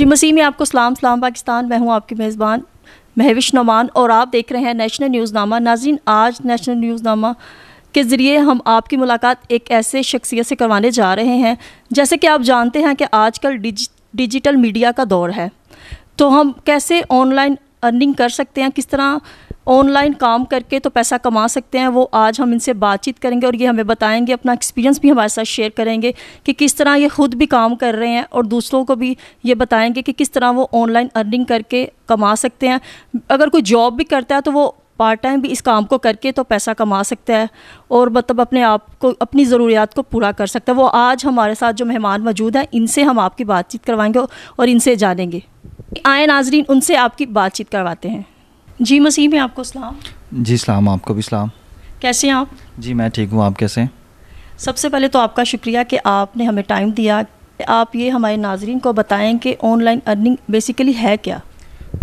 जी मसीह में आपको सलाम सलाम पाकिस्तान मैं हूँ आपकी मेज़बान महविश नमान और आप देख रहे हैं नेशनल नामा नाजिन आज नेशनल न्यूज़नामा के ज़रिए हम आपकी मुलाकात एक ऐसे शख्सियत से करवाने जा रहे हैं जैसे कि आप जानते हैं कि आजकल डिज डिजिटल मीडिया का दौर है तो हम कैसे ऑनलाइन अर्निंग कर सकते हैं किस तरह ऑनलाइन काम करके तो पैसा कमा सकते हैं वो आज हम इनसे बातचीत करेंगे और ये हमें बताएंगे अपना एक्सपीरियंस भी हमारे साथ शेयर करेंगे कि किस तरह ये ख़ुद भी काम कर रहे हैं और दूसरों को भी ये बताएंगे कि किस तरह वो ऑनलाइन अर्निंग करके कमा सकते हैं अगर कोई जॉब भी करता है तो वो पार्ट टाइम भी इस काम को करके तो पैसा कमा सकता है और मतलब अपने आप को अपनी ज़रूरियात को पूरा कर सकता है वो आज हमारे साथ जो मेहमान मौजूद हैं इनसे हम आपकी बातचीत करवाएंगे और इनसे जानेंगे आए नाजरीन उनसे आपकी बातचीत करवाते हैं जी मसीह में आपको सलाम जी सलाम आपको भी सलाम कैसे हैं आप जी मैं ठीक हूँ आप कैसे सबसे पहले तो आपका शुक्रिया कि आपने हमें टाइम दिया आप ये हमारे नाजरन को बताएं कि ऑनलाइन अर्निंग बेसिकली है क्या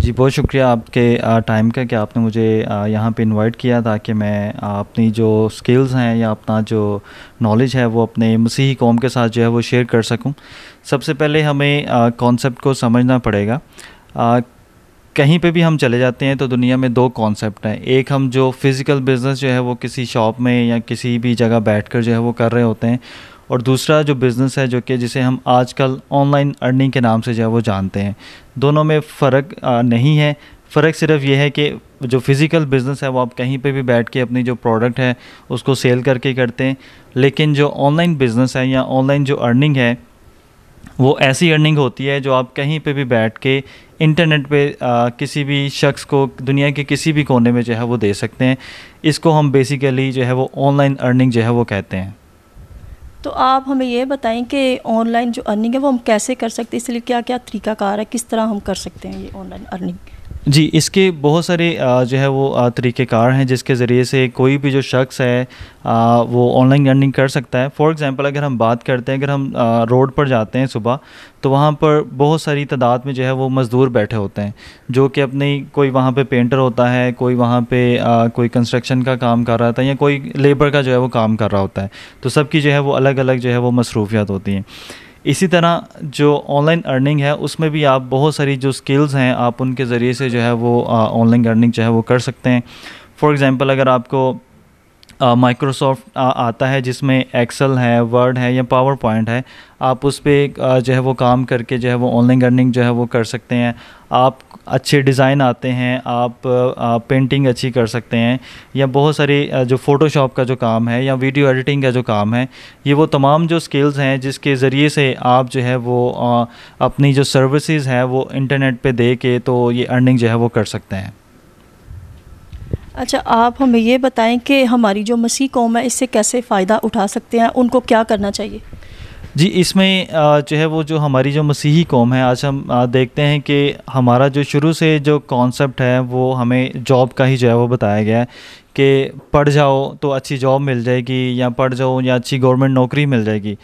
जी बहुत शुक्रिया आपके टाइम का कि आपने मुझे यहाँ पे इनवाइट किया ताकि मैं अपनी जो स्किल्स हैं या अपना जो नॉलेज है वो अपने मसीही कौम के साथ जो है वो शेयर कर सकूँ सबसे पहले हमें कॉन्सेप्ट को समझना पड़ेगा कहीं पे भी हम चले जाते हैं तो दुनिया में दो कॉन्सेप्ट हैं एक हम जो फिज़िकल बिज़नेस जो है वो किसी शॉप में या किसी भी जगह बैठ जो है वो कर रहे होते हैं और दूसरा जो बिज़नेस है जो कि जिसे हम आजकल ऑनलाइन अर्निंग के नाम से जो है वो जानते हैं दोनों में फ़र्क नहीं है फ़र्क सिर्फ ये है कि जो फ़िज़िकल बिज़नेस है वो आप कहीं पे भी बैठ के अपनी जो प्रोडक्ट है उसको सेल करके करते हैं लेकिन जो ऑनलाइन बिज़नेस है या ऑनलाइन जो अर्निंग है वो ऐसी अर्निंग होती है जो आप कहीं पे भी बैठ के इंटरनेट पे आ, किसी भी शख्स को दुनिया के किसी भी कोने में जो है वो दे सकते हैं इसको हम बेसिकली जो है वो ऑनलाइन अर्निंग जो है वो कहते हैं तो आप हमें ये बताएं कि ऑनलाइन जो अर्निंग है वो हम कैसे कर सकते हैं इसलिए क्या क्या तरीका कार है किस तरह हम कर सकते हैं ये ऑनलाइन अर्निंग जी इसके बहुत सारे जो है वो तरीक़ेकार हैं जिसके ज़रिए से कोई भी जो शख्स है वो ऑनलाइन अर्निंग कर सकता है फॉर एग्ज़ाम्पल अगर हम बात करते हैं अगर हम रोड पर जाते हैं सुबह तो वहाँ पर बहुत सारी तादाद में जो है वो मज़दूर बैठे होते हैं जो कि अपनी कोई वहाँ पे पेंटर होता है कोई वहाँ पे आ, कोई कंस्ट्रक्शन का काम कर रहा होता है या कोई लेबर का जो है वो काम कर रहा होता है तो सबकी जो है वो अलग अलग जो है वो मसरूफियात होती हैं इसी तरह जो ऑनलाइन अर्निंग है उसमें भी आप बहुत सारी जो स्किल्स हैं आप उनके ज़रिए से जो है वो ऑनलाइन अर्निंग जो है वो कर सकते हैं फॉर एग्ज़ाम्पल अगर आपको माइक्रोसॉफ्ट आता है जिसमें एक्सेल है वर्ड है या पावर पॉइंट है आप उस पर जो है वो काम करके जो है वो ऑनलाइन अर्निंग जो है वो कर सकते हैं आप अच्छे डिज़ाइन आते हैं आप पेंटिंग अच्छी कर सकते हैं या बहुत सारी जो फ़ोटोशॉप का जो काम है या वीडियो एडिटिंग का जो काम है ये वो तमाम जो स्किल्स हैं जिसके ज़रिए से आप जो है वो अपनी जो सर्विसेज हैं वो इंटरनेट पे दे के तो ये अर्निंग जो है वो कर सकते हैं अच्छा आप हमें ये बताएं कि हमारी जो मसीह कौम है इससे कैसे फ़ायदा उठा सकते हैं उनको क्या करना चाहिए जी इसमें जो है वो जो हमारी जो मसीही कौम है आज हम देखते हैं कि हमारा जो शुरू से जो कॉन्सेप्ट है वो हमें जॉब का ही जो है वो बताया गया है कि पढ़ जाओ तो अच्छी जॉब मिल जाएगी या पढ़ जाओ या अच्छी गवर्नमेंट नौकरी मिल जाएगी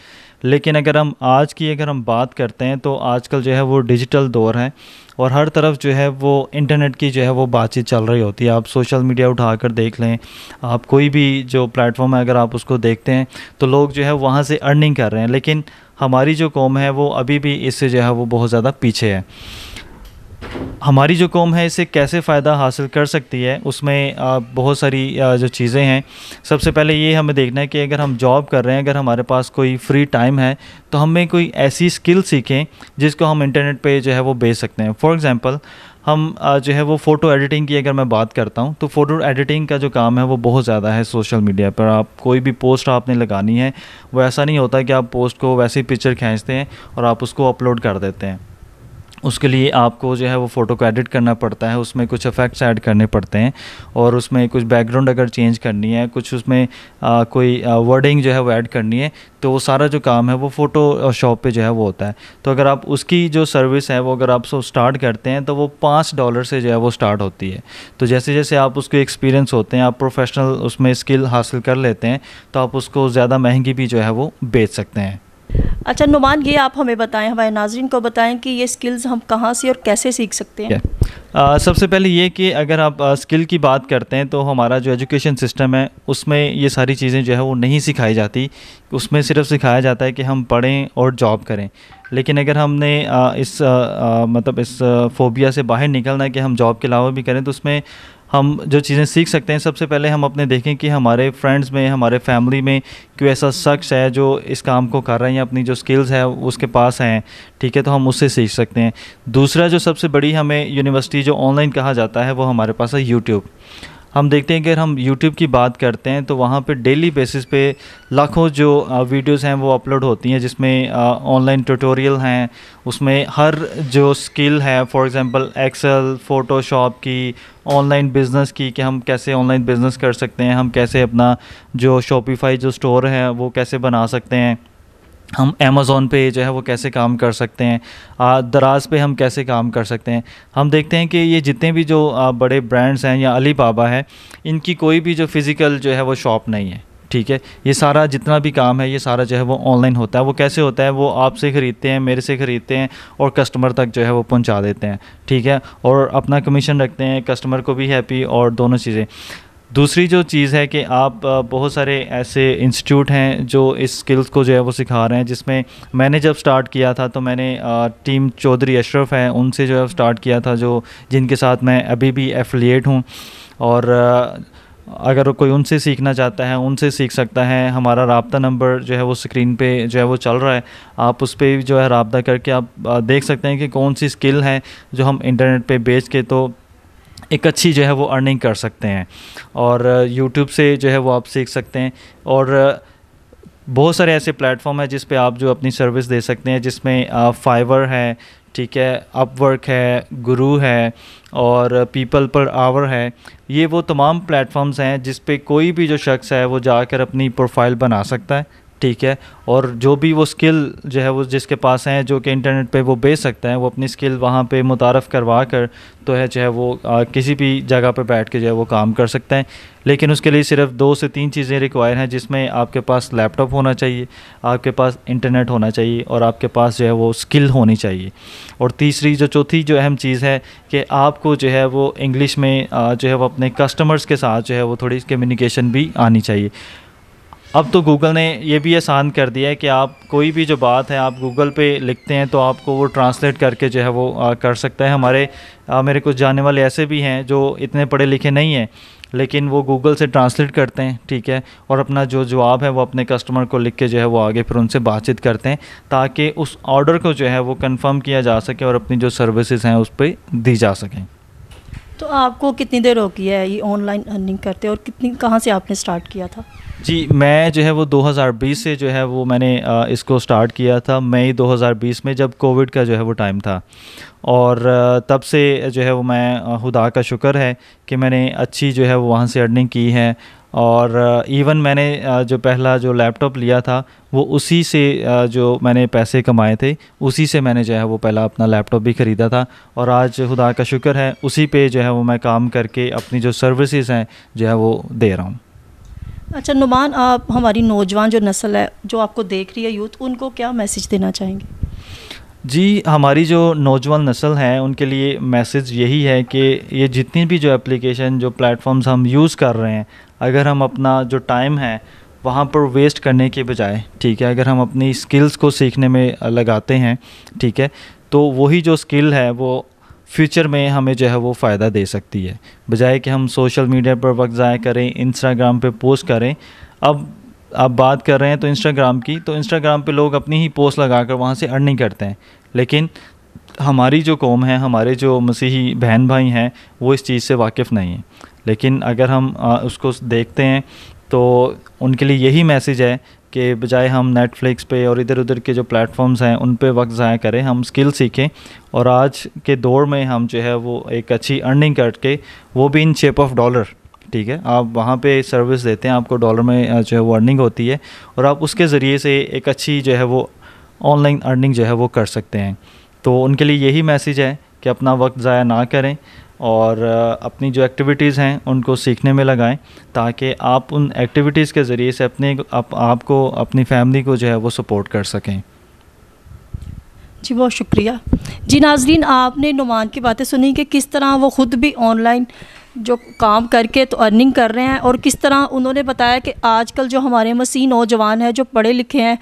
लेकिन अगर हम आज की अगर हम बात करते हैं तो आजकल जो है वो डिजिटल दौर है और हर तरफ जो है वो इंटरनेट की जो है वो बातचीत चल रही होती है आप सोशल मीडिया उठा कर देख लें आप कोई भी जो प्लेटफॉर्म है अगर आप उसको देखते हैं तो लोग जो है वहाँ से अर्निंग कर रहे हैं लेकिन हमारी जो कौम है वो अभी भी इससे जो है वो बहुत ज़्यादा पीछे है हमारी जो कौम है इसे कैसे फ़ायदा हासिल कर सकती है उसमें बहुत सारी जो चीज़ें हैं सबसे पहले ये हमें देखना है कि अगर हम जॉब कर रहे हैं अगर हमारे पास कोई फ्री टाइम है तो हमें कोई ऐसी स्किल सीखें जिसको हम इंटरनेट पे जो है वो बेच सकते हैं फॉर एग्ज़ाम्पल हम जो है वो फ़ोटो एडिटिंग की अगर मैं बात करता हूँ तो फ़ोटो एडिटिंग का जो काम है वो बहुत ज़्यादा है सोशल मीडिया पर आप कोई भी पोस्ट आपने लगानी है वो ऐसा नहीं होता कि आप पोस्ट को वैसे ही पिक्चर खींचते हैं और आप उसको अपलोड कर देते हैं उसके लिए आपको जो है वो फ़ोटो को एडिट करना पड़ता है उसमें कुछ इफ़ेक्ट्स ऐड करने पड़ते हैं और उसमें कुछ बैकग्राउंड अगर चेंज करनी है कुछ उसमें आ, कोई वर्डिंग जो है वो ऐड करनी है तो वो सारा जो काम है वो फ़ोटो शॉप पे जो है वो होता है तो अगर आप उसकी जो सर्विस है वो अगर आप सो स्टार्ट करते हैं तो वो पाँच डॉलर से जो है वो स्टार्ट होती है तो जैसे जैसे आप उसके एक्सपीरियंस होते हैं आप प्रोफेशनल उसमें स्किल हासिल कर लेते हैं तो आप उसको ज़्यादा महंगी भी जो है वो बेच सकते हैं अच्छा नुमान ये आप हमें बताएं हमारे नाजरन को बताएं कि ये स्किल्स हम कहाँ से और कैसे सीख सकते हैं आ, सबसे पहले ये कि अगर आप आ, स्किल की बात करते हैं तो हमारा जो एजुकेशन सिस्टम है उसमें ये सारी चीज़ें जो है वो नहीं सिखाई जाती उसमें सिर्फ सिखाया जाता है कि हम पढ़ें और जॉब करें लेकिन अगर हमने आ, इस आ, आ, मतलब इस फोबिया से बाहर निकलना है कि हम जॉब के अलावा भी करें तो उसमें हम जो चीज़ें सीख सकते हैं सबसे पहले हम अपने देखें कि हमारे फ्रेंड्स में हमारे फैमिली में कोई ऐसा शख्स है जो इस काम को कर रहे हैं अपनी जो स्किल्स है उसके पास हैं ठीक है तो हम उससे सीख सकते हैं दूसरा जो सबसे बड़ी हमें यूनिवर्सिटी जो ऑनलाइन कहा जाता है वो हमारे पास है यूट्यूब हम देखते हैं कि अगर हम यूट्यूब की बात करते हैं तो वहाँ पे डेली बेसिस पे लाखों जो वीडियोस हैं वो अपलोड होती हैं जिसमें ऑनलाइन ट्यूटोरियल हैं उसमें हर जो स्किल है फॉर एग्जांपल एक्सेल फ़ोटोशॉप की ऑनलाइन बिज़नेस की कि हम कैसे ऑनलाइन बिज़नेस कर सकते हैं हम कैसे अपना जो शॉपिफाई जो स्टोर है वो कैसे बना सकते हैं हम अमेज़ोन पे जो है वो कैसे काम कर सकते हैं दराज पे हम कैसे काम कर सकते हैं हम देखते हैं कि ये जितने भी जो बड़े ब्रांड्स हैं या अली बाबा है इनकी कोई भी जो फ़िज़िकल जो है वो शॉप नहीं है ठीक है ये सारा जितना भी काम है ये सारा जो है वो ऑनलाइन होता है वो कैसे होता है वो आपसे ख़रीदते हैं मेरे से ख़रीदते हैं और कस्टमर तक जो है वो पहुंचा देते हैं ठीक है और अपना कमीशन रखते हैं कस्टमर को भी हैप्पी और दोनों चीज़ें दूसरी जो चीज़ है कि आप बहुत सारे ऐसे इंस्टीट्यूट हैं जो इस स्किल्स को जो है वो सिखा रहे हैं जिसमें मैंने जब स्टार्ट किया था तो मैंने टीम चौधरी अशरफ है उनसे जो है स्टार्ट किया था जो जिनके साथ मैं अभी भी एफिलिएट हूँ और अगर कोई उनसे सीखना चाहता है उनसे सीख सकता है हमारा रबता नंबर जो है वो स्क्रीन पे जो है वो चल रहा है आप उस पर जो है रबता करके आप देख सकते हैं कि कौन सी स्किल है जो हम इंटरनेट पे बेच के तो एक अच्छी जो है वो अर्निंग कर सकते हैं और यूट्यूब से जो है वो आप सीख सकते हैं और बहुत सारे ऐसे प्लेटफॉर्म हैं जिस पे आप जो अपनी सर्विस दे सकते हैं जिसमें फाइवर है ठीक है अपवर्क है गुरु है और पीपल पर आवर है ये वो तमाम प्लेटफॉर्म्स हैं जिस पे कोई भी जो शख्स है वो जाकर अपनी प्रोफाइल बना सकता है ठीक है और जो भी वो स्किल जो है वो जिसके पास हैं जो कि इंटरनेट पे वो बेच सकते हैं वो अपनी स्किल वहाँ पे मुतारफ़ करवा कर तो है जो है वो आ, किसी भी जगह पे बैठ के जो है वो काम कर सकते हैं लेकिन उसके लिए सिर्फ दो से तीन चीज़ें रिक्वायर हैं जिसमें आपके पास लैपटॉप होना चाहिए आपके पास इंटरनेट होना चाहिए और आपके पास जो है वो स्किल होनी चाहिए और तीसरी जो चौथी जो अहम चीज़ है कि आपको जो है वो इंग्लिश में जो है वो अपने कस्टमर्स के साथ जो है वो थोड़ी कम्युनिकेशन भी आनी चाहिए अब तो गूगल ने ये भी आसान कर दिया है कि आप कोई भी जो बात है आप गूगल पे लिखते हैं तो आपको वो ट्रांसलेट करके जो है वो आ, कर सकता है हमारे आ, मेरे कुछ जाने वाले ऐसे भी हैं जो इतने पढ़े लिखे नहीं हैं लेकिन वो गूगल से ट्रांसलेट करते हैं ठीक है और अपना जो जवाब है वो अपने कस्टमर को लिख के जो है वो आगे फिर उनसे बातचीत करते हैं ताकि उस ऑर्डर को जो है वो कन्फर्म किया जा सके और अपनी जो सर्विसेज हैं उस पर दी जा सकें तो आपको कितनी देर हो गई है ये ऑनलाइन अर्निंग करते और कितनी कहाँ से आपने स्टार्ट किया था जी मैं जो है वो 2020 से जो है वो मैंने इसको स्टार्ट किया था मई 2020 में जब कोविड का जो है वो टाइम था और तब से जो है वो मैं खुदा का शुक्र है कि मैंने अच्छी जो है वो वहाँ से अर्निंग की है और इवन मैंने जो पहला जो लैपटॉप लिया था वो उसी से जो मैंने पैसे कमाए थे उसी से मैंने जो है वो पहला अपना लैपटॉप भी ख़रीदा था और आज खुदा का शुक्र है उसी पे जो है वो मैं काम करके अपनी जो सर्विसेज हैं जो है वो दे रहा हूँ अच्छा नुमान आप हमारी नौजवान जो नस्ल है जो आपको देख रही है यूथ उनको क्या मैसेज देना चाहेंगे जी हमारी जो नौजवान नस्ल हैं उनके लिए मैसेज यही है कि ये जितनी भी जो एप्लीकेशन जो प्लेटफॉर्म्स हम यूज़ कर रहे हैं अगर हम अपना जो टाइम है वहाँ पर वेस्ट करने के बजाय ठीक है अगर हम अपनी स्किल्स को सीखने में लगाते हैं ठीक है तो वही जो स्किल है वो फ्यूचर में हमें जो है वो फ़ायदा दे सकती है बजाय कि हम सोशल मीडिया पर वक्त ज़ाय करें इंस्टाग्राम पे पोस्ट करें अब आप बात कर रहे हैं तो इंस्टाग्राम की तो इंस्टाग्राम पे लोग अपनी ही पोस्ट लगा कर वहाँ से अर्निंग करते हैं लेकिन हमारी जो कौम है हमारे जो मसीही बहन भाई हैं वो इस चीज़ से वाकिफ़ नहीं है लेकिन अगर हम उसको देखते हैं तो उनके लिए यही मैसेज है के बजाय हम नेटफ्लिक्स पे और इधर उधर के जो प्लेटफॉर्म्स हैं उन पे वक्त ज़ाया करें हम स्किल सीखें और आज के दौर में हम जो है वो एक अच्छी अर्निंग करके वो भी इन शेप ऑफ डॉलर ठीक है आप वहाँ पे सर्विस देते हैं आपको डॉलर में जो है वो अर्निंग होती है और आप उसके ज़रिए से एक अच्छी जो है वो ऑनलाइन अर्निंग जो है वो कर सकते हैं तो उनके लिए यही मैसेज है कि अपना वक्त ज़ाया ना करें और अपनी जो एक्टिविटीज़ हैं उनको सीखने में लगाएं ताकि आप उन एक्टिविटीज़ के ज़रिए से अपने आप आपको अपनी फैमिली को जो है वो सपोर्ट कर सकें जी बहुत शुक्रिया जी नाजरीन आपने नुमान की बातें सुनी कि किस तरह वो ख़ुद भी ऑनलाइन जो काम करके तो अर्निंग कर रहे हैं और किस तरह उन्होंने बताया कि आजकल जो हमारे मसीह नौजवान हैं जो पढ़े लिखे हैं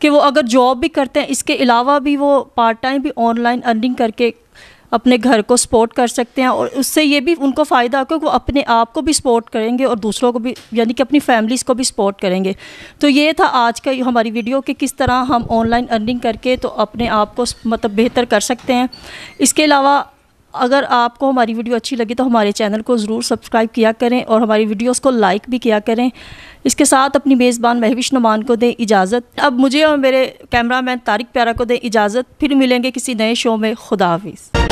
कि वो अगर जॉब भी करते हैं इसके अलावा भी वो पार्ट टाइम भी ऑनलाइन अर्निंग करके अपने घर को सपोर्ट कर सकते हैं और उससे ये भी उनको फ़ायदा होगा वो अपने आप को भी सपोर्ट करेंगे और दूसरों को भी यानी कि अपनी फैमिलीज़ को भी सपोर्ट करेंगे तो ये था आज का हमारी वीडियो कि किस तरह हम ऑनलाइन अर्निंग करके तो अपने आप को मतलब बेहतर कर सकते हैं इसके अलावा अगर आपको हमारी वीडियो अच्छी लगी तो हमारे चैनल को ज़रूर सब्सक्राइब किया करें और हमारी वीडियोस को लाइक भी किया करें इसके साथ अपनी मेज़बान महविश नुमान को दें इजाज़त अब मुझे और मेरे कैमरामैन तारिक प्यारा को दें इजाज़त फिर मिलेंगे किसी नए शो में खुदा हाफिज़